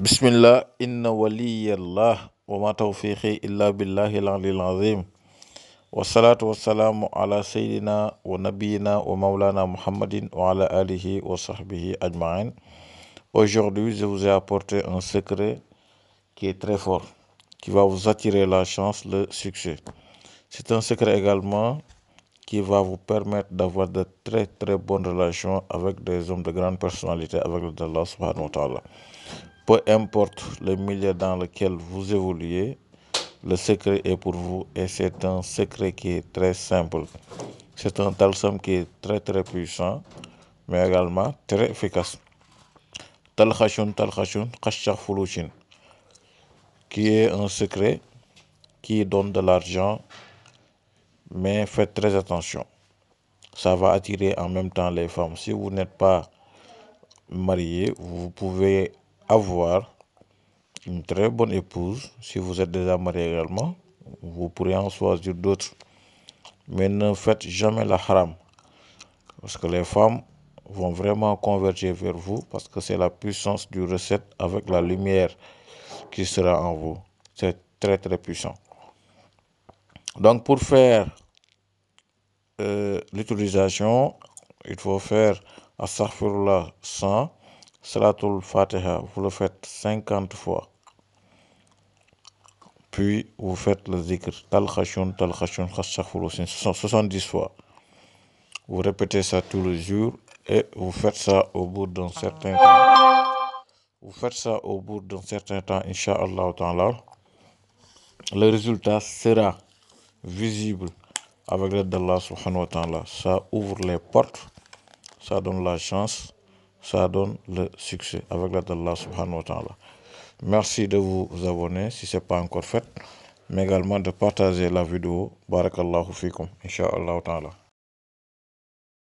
bismillah inna waliyallah wa ma tawfiqi illa billahi wa azim wa ala sayidina wa nabiyyina wa maulana muhammadin wa ala alihi wa sahbihi ajmain aujourd'hui je vous ai apporté un secret qui est très fort qui va vous attirer la chance le succès c'est un secret également qui va vous permettre d'avoir de très très bonnes relations avec des hommes de grande personnalité avec Allah subhanahu wa ta'ala importe le milieu dans lequel vous évoluez, le secret est pour vous et c'est un secret qui est très simple. C'est un talsam qui est très très puissant, mais également très efficace. Talkhashun, Talkhashun, kashchafulushin, qui est un secret qui donne de l'argent, mais faites très attention. Ça va attirer en même temps les femmes. Si vous n'êtes pas marié, vous pouvez avoir une très bonne épouse. Si vous êtes déjà marié également, vous pourrez en choisir d'autres. Mais ne faites jamais la haram. Parce que les femmes vont vraiment converger vers vous parce que c'est la puissance du recette avec la lumière qui sera en vous. C'est très très puissant. Donc pour faire euh, l'utilisation, il faut faire à Astaghfirullah 100, Salatul Fatiha, vous le faites 50 fois. Puis vous faites le zikr, tal khashun, tal 70 fois. Vous répétez ça tous les jours et vous faites ça au bout d'un certain temps. Vous faites ça au bout d'un certain temps, Inch'Allah Le résultat sera visible avec l'aide d'Allah subhanahu wa ta'ala. Ça ouvre les portes, ça donne la chance ça donne le succès avec l'aide d'Allah subhanahu wa ta'ala. Merci de vous abonner si ce n'est pas encore fait, mais également de partager la vidéo. Barakallahu fikum, inshallah ta'ala.